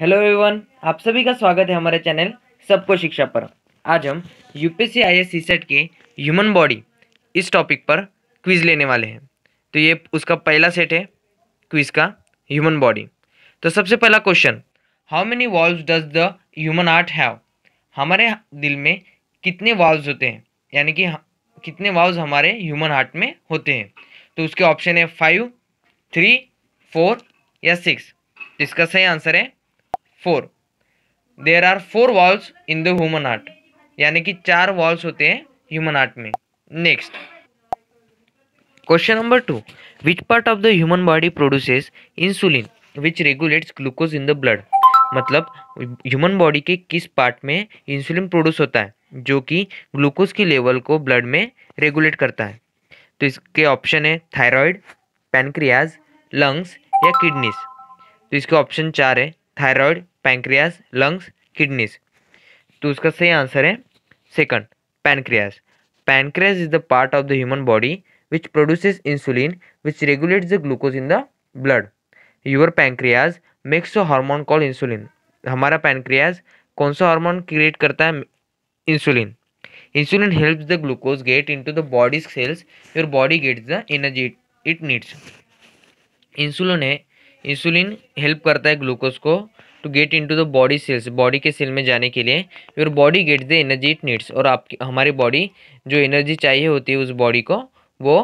Hello everyone आप सभी का स्वागत है हमारे चैनल सबको शिक्षा पर आज हम यूपीएससी आईएससी सेट के ह्यूमन बॉडी इस टॉपिक पर क्विज लेने वाले हैं तो ये उसका पहला सेट है क्विज का ह्यूमन बॉडी तो सबसे पहला question how many valve does the human heart have हमारे दिल में कितने वाल्व्स होते हैं यानी कि कितने वॉल्व हमारे ह्यूमन आर्ट में होते हैं तो उसके ऑप्शन है फाइव थ्री फोर या सिक्स इसका सही आंसर है four there are four valves in the human heart यानी कि चार वॉल्स होते हैं ह्यूमन आर्ट में next question number two which part of the human body produces insulin which regulates glucose in the blood मतलब ह्यूमन बॉडी के किस पार्ट में इंसुलिन प्रोड्यूस होता है जो कि ग्लूकोज की लेवल को ब्लड में रेगुलेट करता है तो इसके ऑप्शन है थायराइड पैनक्रियाज लंग्स या किडनीज तो इसके ऑप्शन चार है थायराइड पैंक्रियास लंग्स किडनीज तो उसका सही आंसर है second pancreas pancreas is the part of the human body which produces insulin which regulates the glucose in the blood your pancreas makes a hormone call insulin हमारा pancreas कौन सा hormone create करता है insulin insulin helps the glucose get into the body cells your body gets the energy it needs insulin है insulin help करता है glucose को to get into the body sales body के cell में जाने के लिए your body get the energy it needs और आपकी हमारी बॉडी जो एनर्जी चाहिए होती है उस बॉडी को वो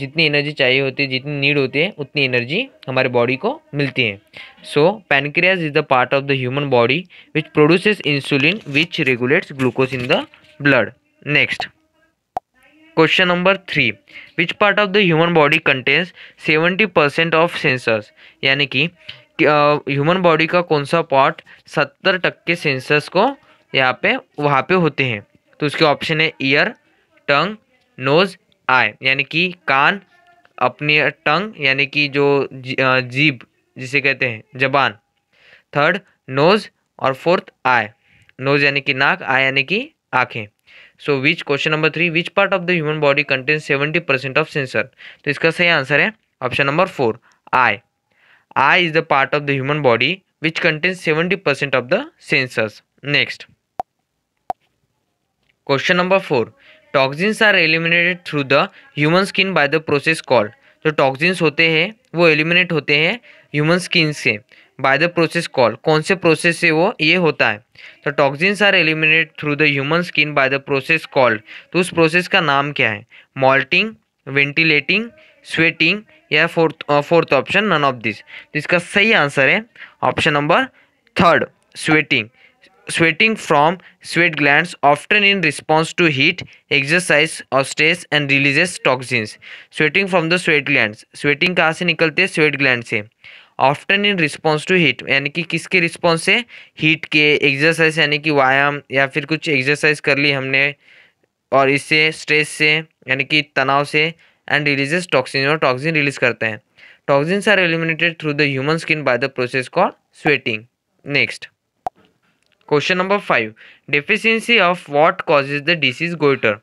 जितनी एनर्जी चाहिए होती है जितनी नीड होती है उतनी एनर्जी हमारे बॉडी को मिलती है so pancreas is the part of the human body which produces insulin which regulates glucose in the blood next question number three which part of the human body contains seventy percent of sensors यानी कि human body का कौन सा part सत्तर टक्के sensors को यहाँ पे वहाँ पे होते हैं तो उसके ऑप्शन है ईयर टंग नोज आई यानी कि कान अपनी टंग यानी कि जो जीब जिसे कहते हैं जबान थर्ड नोज और फोर्थ आई नोज यानी कि नाक आई यानी कि आँखें so which question number three which part of the human body contain seventy percent of sensor तो इसका सही आंसर है option number four eye eye is the part of the human body which contain seventy percent of the sensors next question number four toxins are eliminated through the human skin by the process called जो toxins होते हैं वो eliminate होते हैं human skin से by the process call कौन से process से वो ये होता है तो toxins are eliminate through the human skin by the process called तो उस प्रोसेस का नाम क्या है मॉल्टिंग वेंटिलेटिंग स्वेटिंग या fourth fourth option none of this तो इसका सही आंसर है option number third sweating sweating from sweat gland often in response to heat exercise और stress and releases toxins sweating from the sweat gland sweating कहाँ से निकलते हैं sweat gland से often in response to heat यानी कि किसके response से हीट के एक्सरसाइज यानी कि व्यायाम या फिर कुछ एक्सरसाइज कर ली हमने और इससे स्ट्रेस से यानी कि तनाव से एंड रिलीजेस टॉक्सिन और टॉक्सिन रिलीज करते हैं toxin are eliminated through the human skin by the process call sweating next question number five deficiency of what causes the disease goitre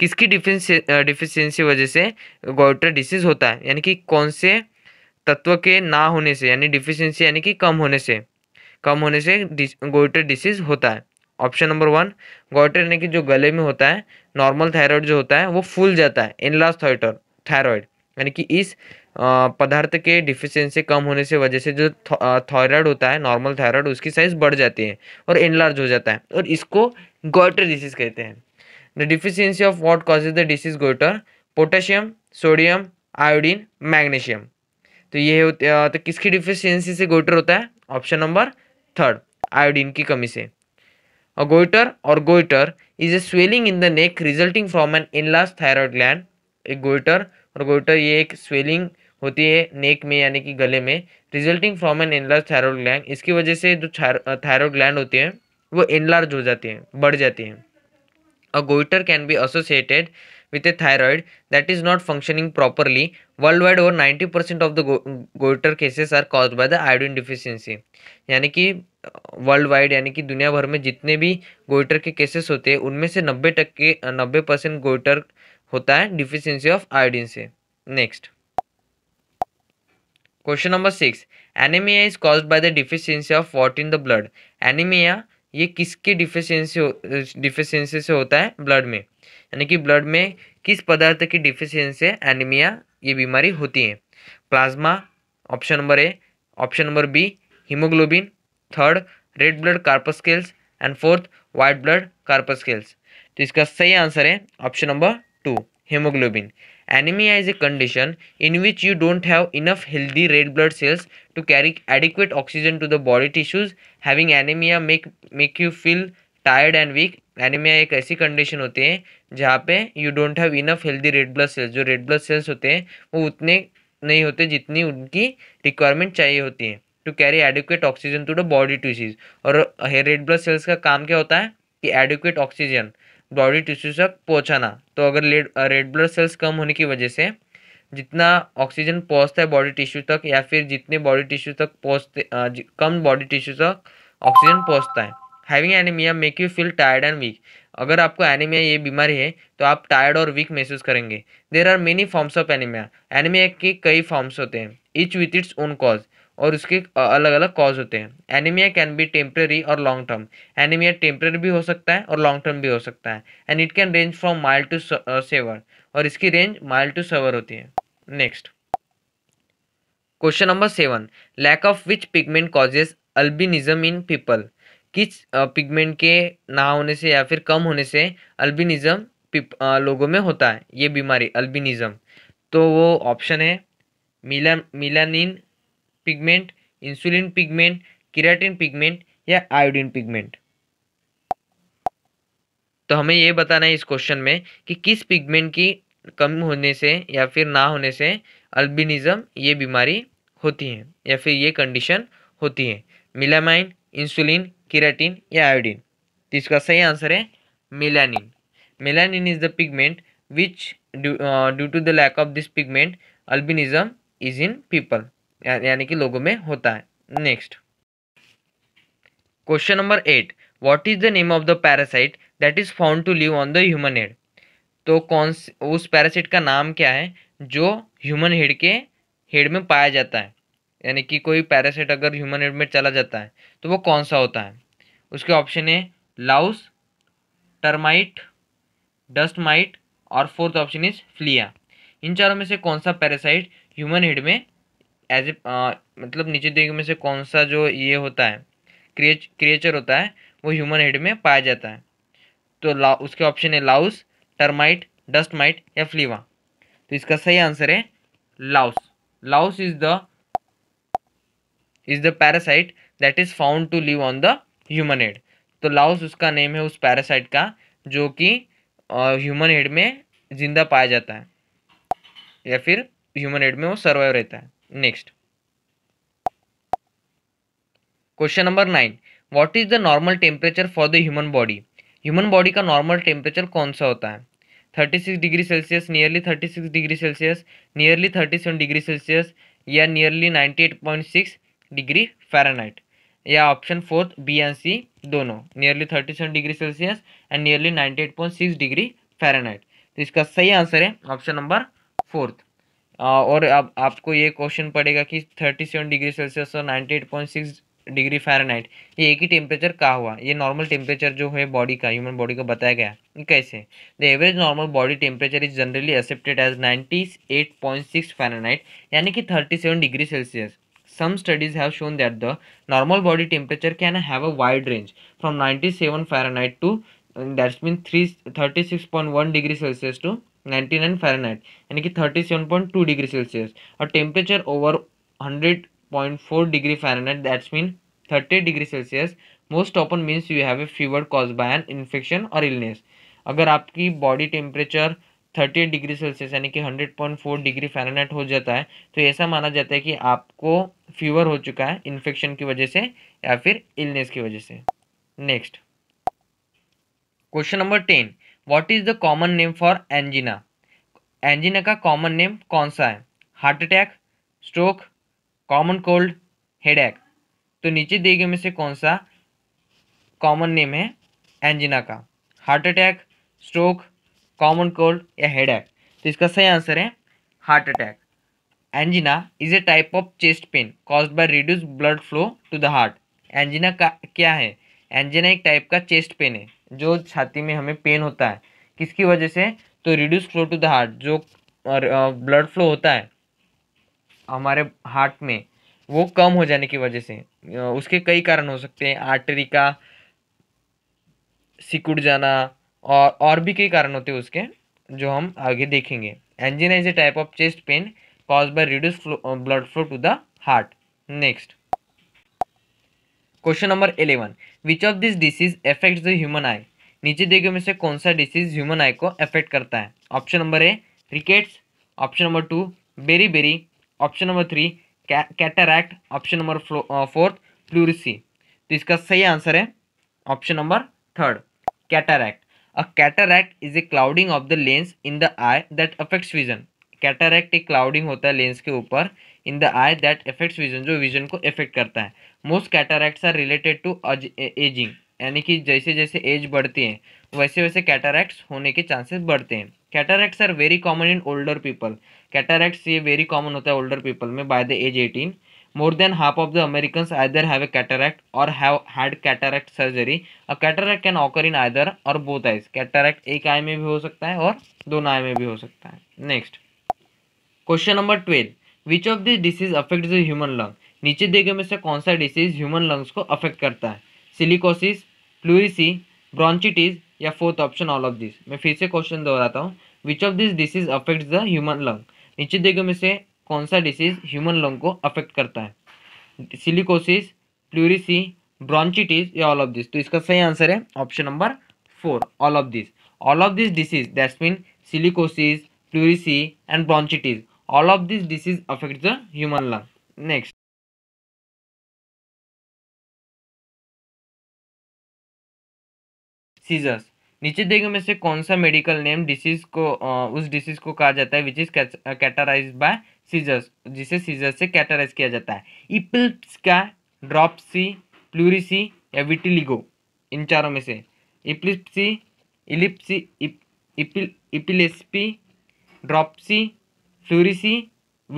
किसकी डिफिशियंसी वजह से गोइटर डिसीज होता है यानी कि कौन से तत्व के ना होने से यानी डिफिशियंसी यानी कि कम होने से कम होने से गोइटर डिसीज होता है ऑप्शन नंबर वन गोइटर यानी कि जो गले में होता है नॉर्मल थायराइड जो होता है वो फूल जाता है इनलास थायटर थायराइड यानी कि इस पदार्थ के डिफिशियंसी कम होने से वजह से जो थायराइड होता है नॉर्मल थायराइड उसकी साइज बढ़ जाती है और इनलार्ज हो जाता है और इसको गोइटर डिसीज कहते हैं the deficiency of what causes the disease goitre potassium sodium iodine magnesium तो ये तो किसकी डिफिशियंसी से गोइटर होता है ऑप्शन नंबर थर्ड आयोडीन की कमी से अ गोइटर और goitre is a swelling in the neck resulting from an enlarged thyroid gland एक गोइटर और गोइटर ये एक स्वेलिंग होती है नेक में यानी कि गले में resulting from an enlarge thyroid gland इसकी वजह से जो थायरॉयड ग्लैंड होती हैं वो इनलार्ज हो जाती हैं बढ़ जाती हैं a goitre can be associated with a thyroid that is not functioning properly worldwide over ninety percent of the goitre cases are cause by the iodine deficiency यानी कि वर्ल्ड uh, वाइड यानी कि दुनिया भर में जितने भी goitre के केसेस होते हैं उनमें से नब्बे टक्के uh, नब्बे परसेंट गोइटर होता है डिफिशियंसी ऑफ आयोडीन से next question number six anaemia is cause by the deficiency of what in the blood anaemia ये किसके डिफिशियंसी डिफिशियंसी से होता है ब्लड में यानी कि ब्लड में किस पदार्थ की डिफिशियंसी एनीमिया ये बीमारी होती है plasma option number A option number B haemoglobin third red blood corpuscles and fourth white blood corpuscles तो इसका सही आंसर है option number two haemoglobin anaemia is a condition in which you don't have enough healthy red blood cells to carry adequate oxygen to the body tissues having anaemia make make you feel tired and weak anaemia एक ऐसी condition होती है जहाँ पे you don't have enough healthy red blood cells जो red blood cells होते हैं वो उतने नहीं होते जितनी उनकी रिक्वायरमेंट चाहिए होती है to carry adequate oxygen to the body tissues और रेड ब्लड सेल्स का काम क्या होता है कि एडिक्वेट ऑक्सीजन बॉडी टिश्यूज तक पहुँचाना तो अगर रेड ब्लड सेल्स कम होने की वजह से जितना ऑक्सीजन पहुँचता है बॉडी टिश्यू तक या फिर जितने बॉडी टिश्यू तक पहुँचते कम बॉडी टिश्यू तक ऑक्सीजन पहुँचता है having anaemia make you feel tired and weak अगर आपको एनीमिया ये बीमारी है तो आप टायर्ड और वीक महसूस करेंगे there are many forms of anaemia anaemia के कई फॉर्म्स होते हैं each with its own cause और उसके अलग अलग कॉज होते हैं एनीमिया कैन बी टेम्प्रेरी और लॉन्ग टर्म एनीमिया टेम्प्रेरी भी हो सकता है और लॉन्ग टर्म भी हो सकता है and it can range from mild to severe और इसकी रेंज माइल्ड टू सेवर होती है next question number seven lack of which pigment causes albinism in people किस पिगमेंट के ना होने से या फिर कम होने से अल्बिनिज्म लोगों में होता है ये बीमारी अल्बिनिज़म तो वो ऑप्शन है मिला melanin pigment insulin pigment keratin pigment या आयोडीन पिगमेंट तो हमें ये बताना है इस क्वेश्चन में कि किस पिगमेंट की कम होने से या फिर ना होने से अल्बिनिज्म ये बीमारी होती है या फिर ये कंडीशन होती है मिलामाइन इंसुलिन केराटिन या आयोडीन तो इसका सही आंसर है melanin melanin is the pigment which due to the lack of this pigment albinism is in people यानी कि लोगों में होता है next question number eight what is the name of the parasite that is found to live on the human head तो कौन उस parasite का नाम क्या है जो ह्यूमन हेड के हेड में पाया जाता है यानी कि कोई पैरासाइट अगर ह्यूमन एड में चला जाता है तो वो कौन सा होता है उसके ऑप्शन है लाउस टर्माइट डस्ट माइट और फोर्थ ऑप्शन इज फ्लिया इन चारों में से कौन सा पैरासाइट ह्यूमन हेड में एज ए मतलब नीचे दिए में से कौन सा जो ये होता है क्रिएच क्रिएचर होता है वो ह्यूमन हेड में पाया जाता है तो ला उसके ऑप्शन है लाउस टर्माइट डस्ट माइट या फ्लीवा तो इसका सही आंसर है louse louse is the is the parasite that is found to live on the human head तो लाउस उसका नेम है उस पैरासाइट का जो कि ह्यूमन हेड में जिंदा पाया जाता है या फिर ह्यूमन हेड में वो सर्वाइव रहता है next question number nine what is the normal temperature for the human body human body का नॉर्मल टेम्परेचर कौन सा होता है 36 degree Celsius nearly 36 degree Celsius nearly 37 degree Celsius या नियरली 98.6 डिग्री फेरानाइट या option fourth B and C दोनों nearly thirty seven degree Celsius and nearly ninety eight point six degree Fahrenheit तो इसका सही आंसर है ऑप्शन नंबर फोर्थ और अब आपको ये क्वेश्चन पड़ेगा कि थर्टी सेवन डिग्री सेल्सियस और ninety eight point six degree Fahrenheit ये एक ही टेम्परेचर का हुआ ये नॉर्मल टेम्परेचर जो है बॉडी का ह्यूमन बॉडी का बताया गया कैसे the average normal body temperature is generally accepted as ninety eight point six Fahrenheit यानी कि thirty seven degree Celsius some studies have shown that the normal body temperature can have a wide range from 97 Fahrenheit to that's been 36.1 degree Celsius to 99 Fahrenheit and 37.2 degree Celsius a temperature over 100.4 degree Fahrenheit that's mean 30 degree Celsius most often means you have a fever caused by an infection or illness अगर आपकी body temperature thirty eight degree Celsius यानी कि hundred point four degree Fahrenheit हो जाता है तो ऐसा माना जाता है कि आपको फीवर हो चुका है इन्फेक्शन की वजह से या फिर इलनेस की वजह से next question number ten what is the common name for angina angina का कॉमन नेम कौन सा है heart attack stroke common cold headache तो नीचे दिए गए में से कौन सा कॉमन नेम है एंजिना का heart attack stroke common cold या हेड तो इसका सही आंसर है heart attack angina is a type of chest pain cause by reduce blood flow to the heart angina का क्या है एंजिना एक टाइप का चेस्ट पेन है जो छाती में हमें पेन होता है किसकी वजह से तो reduce flow to the heart जो और ब्लड फ्लो होता है हमारे हार्ट में वो कम हो जाने की वजह से उसके कई कारण हो सकते हैं आर्टरी का सिकुड़ जाना और और भी कई कारण होते हैं उसके जो हम आगे देखेंगे angina is a type of chest pain cause by reduce blood flow to the heart next question number eleven which of this disease affect the human eye नीचे देखे में से कौन सा डिसीज ह्यूमन आई को अफेक्ट करता है option number A rickets option number two beriberi option number three cataract option number fourth pleurisy तो इसका सही आंसर है option number third cataract A cataract is a clouding of the lens in the eye that affects vision. Cataract एक clouding होता है lens के ऊपर in the eye that affects vision जो विजन को इफेक्ट करता है most cataracts are related to ageing यानी कि जैसे जैसे एज बढ़ती है वैसे वैसे कैटरैक्ट्स होने के चांसेस बढ़ते हैं cataracts are very common in older people cataracts ये वेरी कॉमन होता है ओल्डर पीपल में by the age eighteen More than half of the Americans either have a cataract or have had cataract surgery. A cataract can occur in either or both eyes. Cataract एक eye में भी हो सकता है और दोनों eye में भी हो सकता है Next. Question number twelve which of this disease affect the human lung नीचे दिए गए में से कौन सा डिसीज ह्यूमन लंग्स को अफेक्ट करता है सिलिकोसिस प्लूरिसी ब्रॉन्चिटीज या fourth option all of this मैं फिर से क्वेश्चन दोहराता हूँ which of this disease affect the human lung नीचे दिए गए में से कौन सा डिसीज ह्यूमन लंग को अफेक्ट करता है सिलिकोसिस प्लूरिसी ब्रॉन्चिटीज या ऑल ऑफ दिस तो इसका सही आंसर है option number four all of this all of this disease that's mean silicosis pleurisy and bronchitis all of this disease affect the human lung next seizures नीचे देखे में से कौन सा मेडिकल नेम डिसीज को उस डिसीज को कहा जाता है which is characterised by seizures जिसे सीजर से कैटराइज किया जाता है इपिल्स का ड्रॉपसी प्लूरिसी या विटिलिगो इन चारों में से इपलिप्सी इलिप्सी इपिलेसपी ड्रॉपसी फ्लूरिसी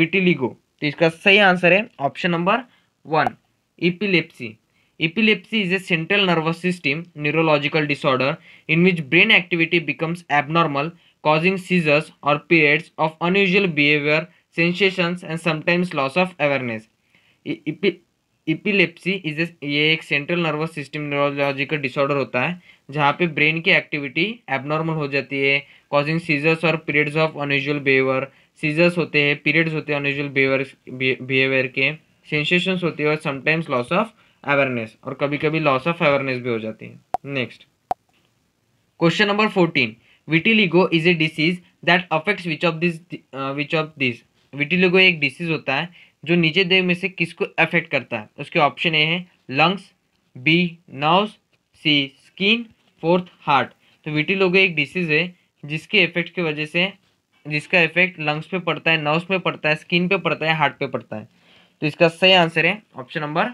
विटिलिगो तो इसका सही आंसर है option number one epilepsy epilepsy is a central nervous system neurological disorder in which brain activity becomes abnormal causing seizures और periods of unusual behaviour sensations and sometimes loss of awareness epilepsy is ये एक central nervous system neurological disorder होता है जहाँ पे brain की activity abnormal हो जाती है कॉजिंग सीजर्स और periods of unusual behaviour seizures होते हैं पीरियड्स होते हैं अनयूजल बिहेवियर बिहेवियर के सेंसेशंस होते हैं और समटाइम्स लॉस ऑफ अवेयरनेस और कभी कभी लॉस ऑफ अवेयरनेस भी हो जाती है next question number fourteen vitiligo is a disease that affects which of this which of this vitiligo एक डिसीज़ होता है जो नीचे देह में से किसको अफेक्ट करता है उसके ऑप्शन ए हैं lungs B nerves C skin fourth heart तो विटिलोगो एक डिसीज़ है जिसके इफेक्ट की वजह से जिसका इफेक्ट लंग्स पे पड़ता है नर्व्स पे पड़ता है स्किन पे पड़ता है हार्ट पे पड़ता है तो इसका सही आंसर है option number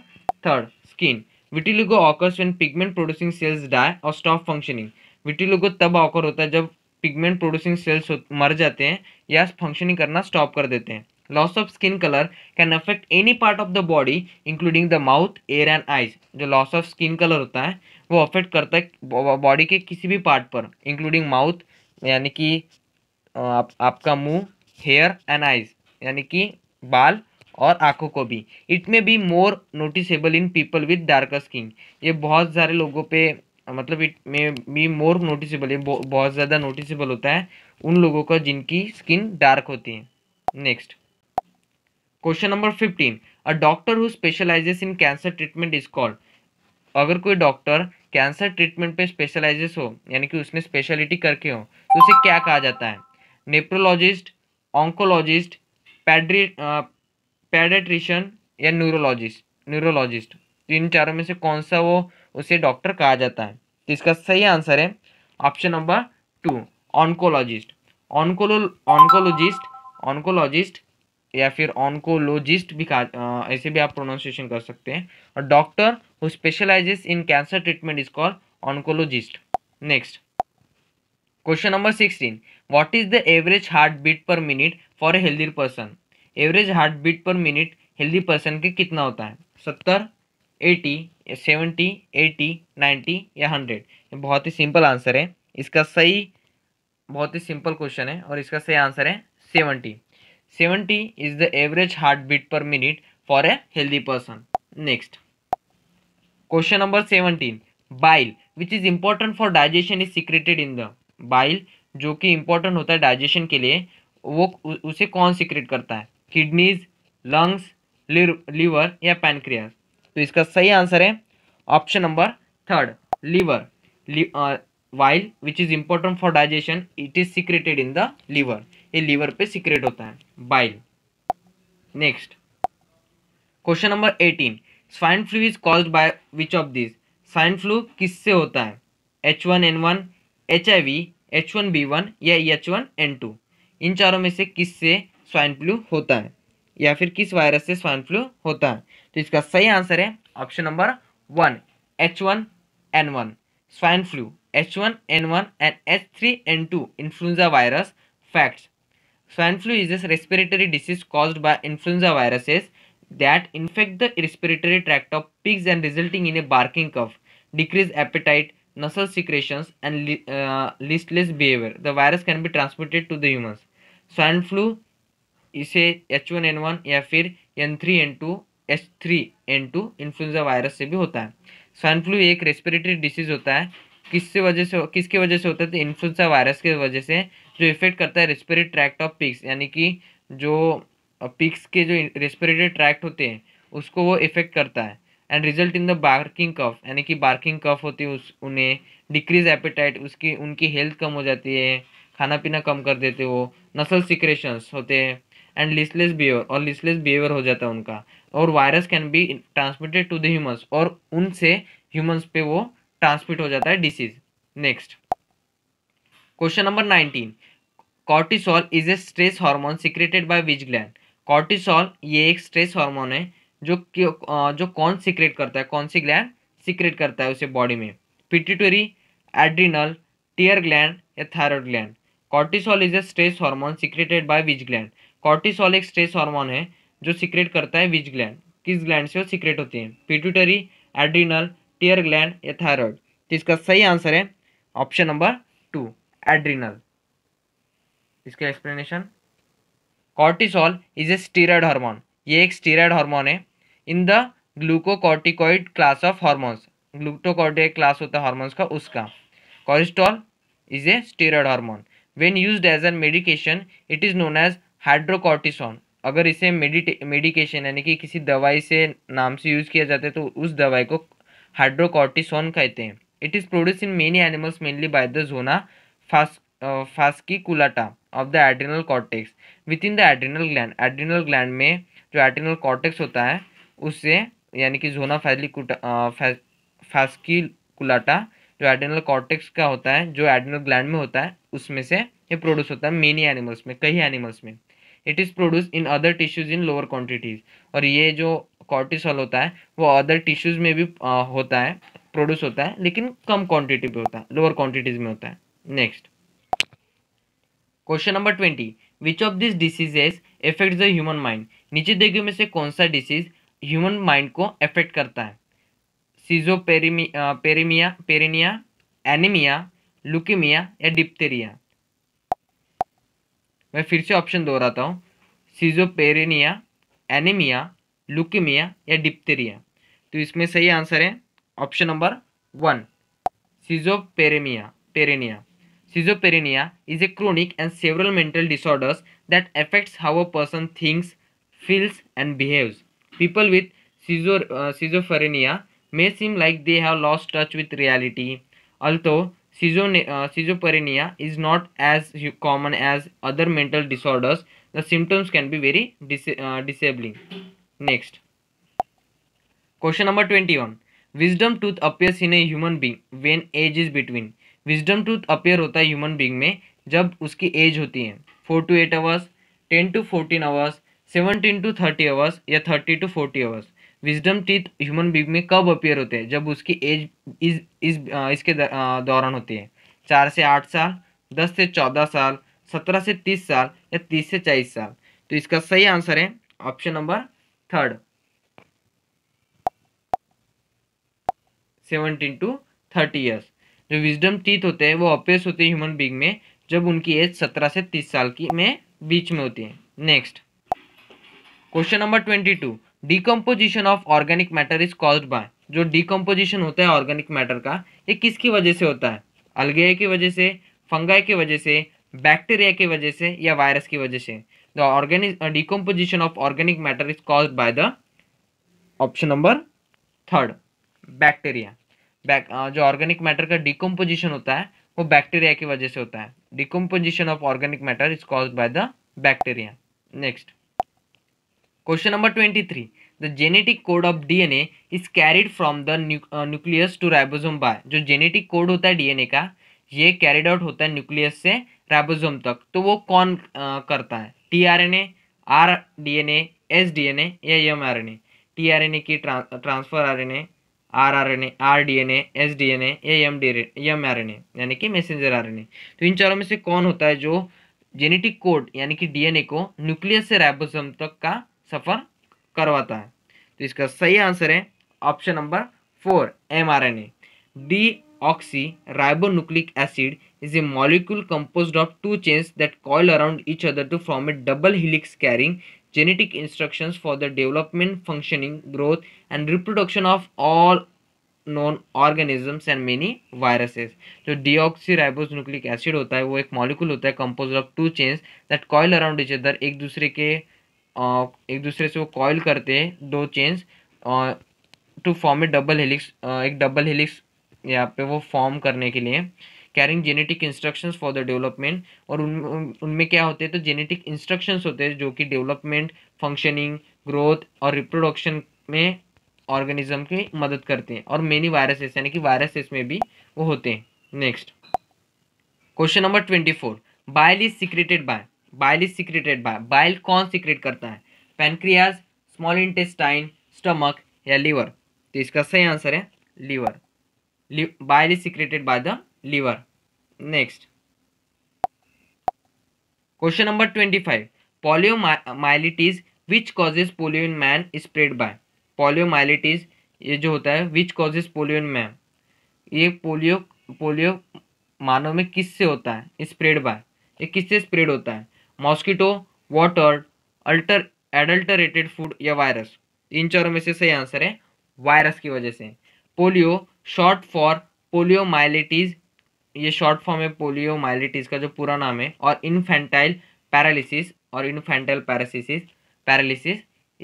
third skin vitiligo occurs when pigment producing cells die और स्टॉप फंक्शनिंग विटिलिगो तब ऑकर होता है जब पिगमेंट प्रोड्यूसिंग सेल्स मर जाते हैं या फंक्शनिंग करना स्टॉप कर देते हैं loss of skin colour can affect any part of the body including the mouth hair and eyes जो लॉस ऑफ स्किन कलर होता है वो अफेक्ट करता है बॉडी के किसी भी पार्ट पर इंक्लूडिंग माउथ यानी कि आप, आपका मुंह हेयर एंड आइज यानी कि बाल और आंखों को भी it may be more noticeable in people with darker skin ये बहुत सारे लोगों पे मतलब it may be more noticeable ये बहुत ज़्यादा नोटिसेबल होता है उन लोगों का जिनकी स्किन डार्क होती है next question number fifteen a doctor who specialises in cancer treatment is called अगर कोई डॉक्टर कैंसर ट्रीटमेंट पे स्पेशलाइजेस हो यानी कि उसने स्पेशलिटी करके हो तो उसे क्या कहा जाता है नेप्रोलॉजिस्ट ऑन्कोलॉजिस्ट पैड्री पैडेट्रिशन या न्यूरोलॉजिस्ट तो न्यूरोलॉजिस्ट इन चारों में से कौन सा वो उसे डॉक्टर कहा जाता है तो इसका सही आंसर है ऑप्शन नंबर टू ऑनकोलॉजिस्ट ऑनकोलो ऑनकोलॉजिस्ट ऑनकोलॉजिस्ट या फिर ऑनकोलॉजिस्ट भी कहा ऐसे भी आप प्रोनाउंसिएशन कर सकते हैं और doctor who specialises in cancer treatment is called oncologist next question number sixteen what is the average heart beat per minute for a healthy person average heart beat per minute healthy person के कितना होता है सत्तर eighty seventy eighty ninety या hundred ये बहुत ही simple answer है इसका सही बहुत ही सिंपल क्वेश्चन है और इसका सही आंसर है seventy seventy is the average heart beat per minute for a healthy person next question number seventeen bile which is important for digestion is secreted in the bile जो कि important होता है digestion के लिए वो उसे कौन सिक्रेट करता है किडनीज लंग्स लिवर या पैनक्रियाज तो इसका सही आंसर है option number third liver while which is important for digestion it is secreted in the liver ये लीवर पे सिक्रेट होता है bile next question number eighteen swine flu is cause by which of this swine flu किससे होता है H one N one H I V H one B one या H one N to इन चारों में से किससे स्वाइन फ्लू होता है या फिर किस वायरस से स्वाइन फ्लू होता है तो इसका सही आंसर है option number one H one N one swine flu H one N one and H three N two influenza virus facts swine flu is as respiratory disease cause by influenza viruses that infect the respiratory tract of pigs and resulting in a barking cough decrease appetite nasal secretion and listless behaviour the virus can be transmitted to the human swine flu इसे H one N one या फिर N three N two H three N two influenza virus से भी होता है swine flu एक respiratory disease होता है किससे वजह से किसके वजह से होता है तो इन्फ्लुएंजा वायरस के वजह से जो इफेक्ट करता है रेस्पिरेटरी ट्रैक्ट ऑफ पिक्स यानी कि जो पिक्स के जो रेस्पिरेटरी ट्रैक्ट होते हैं उसको वो इफेक्ट करता है and result in the barking cough यानी कि बार्किंग कफ होती है उस उन्हें डिक्रीज एपिटाइट उसकी उनकी हेल्थ कम हो जाती है खाना पीना कम कर देते वो नसल सिक्रेशंस होते हैं एंड लिसलेस बिहेवियर और लिसलेस बिहेवियर हो जाता है उनका और virus can be transmitted to the humans और उनसे ह्यूमंस पे वो ट्रांसमिट हो जाता है disease next question number nineteen cortisol is a stress hormone secreted by which gland cortisol ये एक स्ट्रेस हार्मोन है जो जो कौन सिक्रेट करता है कौन सी ग्लैंड सिक्रेट करता है उसे बॉडी में पिट्यूटरी एड्रीनल टीयर ग्लैंड या thyroid gland cortisol is a stress hormone secreted by which gland cortisol एक स्ट्रेस हार्मोन है जो सीक्रेट करता है विज ग्लैंड किस ग्लैंड से वो सीक्रेट होती है पिट्यूटरी एड्रीनल टीयर ग्लैंड या थायरॉयड तो इसका सही आंसर है ऑप्शन नंबर टू एड्रीनल इसका explanation cortisol is a steroid hormone ये एक स्टीराइड हार्मोन है in the glucocorticoid class of hormones glucocorticoid class होता है हार्मोन्स का उसका cholesterol is a steroid hormone when use as an medication it is known as hydrocortisone अगर इसे मेडिटे medication यानी कि किसी दवाई से नाम से यूज़ किया जाता है तो उस दवाई को हाइड्रोकॉर्टिसोन कहते हैं it is produce in many animals mainly by the zona fasciculata of the adrenal cortex within the adrenal gland adrenal gland में जो एड्रिनल कॉर्टेक्स होता है उससे यानी कि जोना फास्की कुलाटा जो एड्रिनल कॉर्टेक्स का होता है जो एड्रिनल ग्लैंड में होता है उसमें से ये प्रोड्यूस होता है मेनी एनिमल्स में कई एनिमल्स में it is produce in other tissues in lower quantities और ये जो कॉर्टिसल होता है वो अदर टिश्यूज़ में भी आ, होता है प्रोड्यूस होता है लेकिन कम क्वान्टिटी पे होता है लोअर क्वान्टिटीज में होता है next question number twenty which of this diseases effect the human mind नीचे देखिए में से कौन सा डिसीज ह्यूमन माइंड को अफेक्ट करता है सीजो पेरिमिया पेरेमिया पेरेनिया एनीमिया लुकेमिया या डिप्टेरिया मैं फिर से ऑप्शन दोहराता हूँ सीजोपेरेनिया एनीमिया लुकीमिया या डिप्थेरिया तो इसमें सही आंसर है ऑप्शन नंबर वन सीजोपेरेमिया पेरेनिया schizophrenia is a chronic and several mental disorders that affects how a person thinks feels and behaves people with सीजो schizophrenia may seem like they have loss touch with reality although schizophrenia is not as common as other mental disorders the symptoms can be very disabling next question number twenty one wisdom tooth appears in a human being when age is between wisdom tooth appear होता है human being में जब उसकी age होती है four to eight hours ten to fourteen hours seventeen to thirty hours या thirty to forty hours wisdom teeth human being में कब अपेयर होते हैं जब उसकी एज इस इस इसके दौरान होती है चार से आठ साल दस से चौदह साल सत्रह से तीस साल या तीस से चालीस साल तो इसका सही आंसर है option number third seventeen to thirty years जो विजडम टीथ होते हैं वो अपेस होते हैं ह्यूमन बींग में जब उनकी एज सत्रह से तीस साल की में बीच में होती है next question number twenty two decomposition of organic matter is cause by जो डिकम्पोजिशन होता है ऑर्गेनिक मैटर का ये किसकी वजह से होता है अलगे की वजह से फंगाई की वजह से बैक्टीरिया की वजह से या वायरस की वजह से the organic decomposition of organic matter is caused by the option number third bacteria जो ऑर्गेनिक मैटर का डिकम्पोजिशन होता है वो बैक्टीरिया की वजह से होता है decomposition of organic matter is cause by the bacteria next question Question number 23. The genetic code of DNA is carried from the nucleus to ribosome by जो जेनेटिक कोड होता है DNA का ये कैरिड आउट होता है nucleus से ribosome तक तो वो कौन आ, uh, करता है T R N A R D N S D N या M R N A T R N A की transfer R N A R R N A R D N S D N या M D M R N A यानी कि messenger R N ए तो इन चारों में से कौन होता है जो जेनेटिक कोड यानी कि डीएनए को न्यूक्लियस से राइबोसोम तक का सफर करवाता है तो इसका सही आंसर है option number four M R N A deoxyribonucleic acid is a molecule composed of two chains that coil around each other to form a double helix carrying genetic instructions for the development functioning growth and reproduction of all known organisms and many viruses जो deoxyribonucleic acid होता है वो एक molecule होता है composed of two chains that coil around each other एक दूसरे के एक दूसरे से वो कॉयल करते हैं दो chains to form a double helix एक डबल हेलिक्स यहाँ पे वो फॉर्म करने के लिए carrying genetic instructions for the development और उन उनमें क्या होते हैं तो जेनेटिक इंस्ट्रक्शंस होते हैं जो कि डेवलपमेंट फंक्शनिंग ग्रोथ और रिप्रोडक्शन में ऑर्गेनिज्म की मदद करते हैं और मेनी वायरसेस यानी कि वायरसेस में भी वो होते हैं next question number twenty four bile is secreted by bile is secreted by bile कौन सिक्रेट करता है पेनक्रियाज स्मॉल इंटेस्टाइन स्टमक या लीवर तो इसका सही आंसर है liver bile is secreted by the liver next question number twenty five poliomyelitis which causes polio in man spread by poliomyelitis ये जो होता है which causes polio in man ये पोलियो पोलियो मानव में किससे होता है स्प्रेड बाय ये किससे स्प्रेड होता है मॉस्किटो वाटर अल्टर एडल्टरेटेड फूड या वायरस इन चारों में से सही आंसर है वायरस की वजह से polio short for poliomyelitis ये शॉर्ट फॉर्म है पोलियो माइलिटीज का जो पूरा नाम है और इन्फेंटाइल पैरालिसिस और इन्फेंटाइल पैरासिस paralysis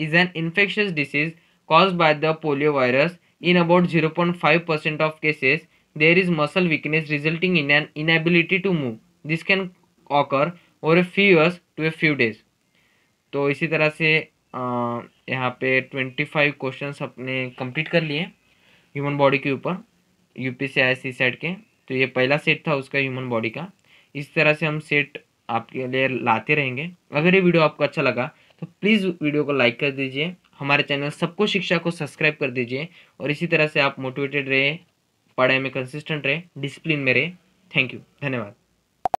is an infectious disease cause by the polio virus in about zero point five percent of cases there is muscle weakness resulting in an inability to move this can occur over few years to a few days तो इसी तरह से यहाँ पे twenty five question अपने complete कर लिए human body के ऊपर यू पी से आई सी सेट के तो ये पहला सेट था उसका ह्यूमन बॉडी का इस तरह से हम सेट आपके लिए लाते रहेंगे अगर ये वीडियो आपको अच्छा लगा तो प्लीज़ वीडियो को लाइक कर दीजिए हमारे चैनल सबको शिक्षा को सब्सक्राइब कर दीजिए और इसी तरह से आप मोटिवेटेड रहे पढ़ाई में कंसिस्टेंट रहे डिसिप्लिन में रहे थैंक यू धन्यवाद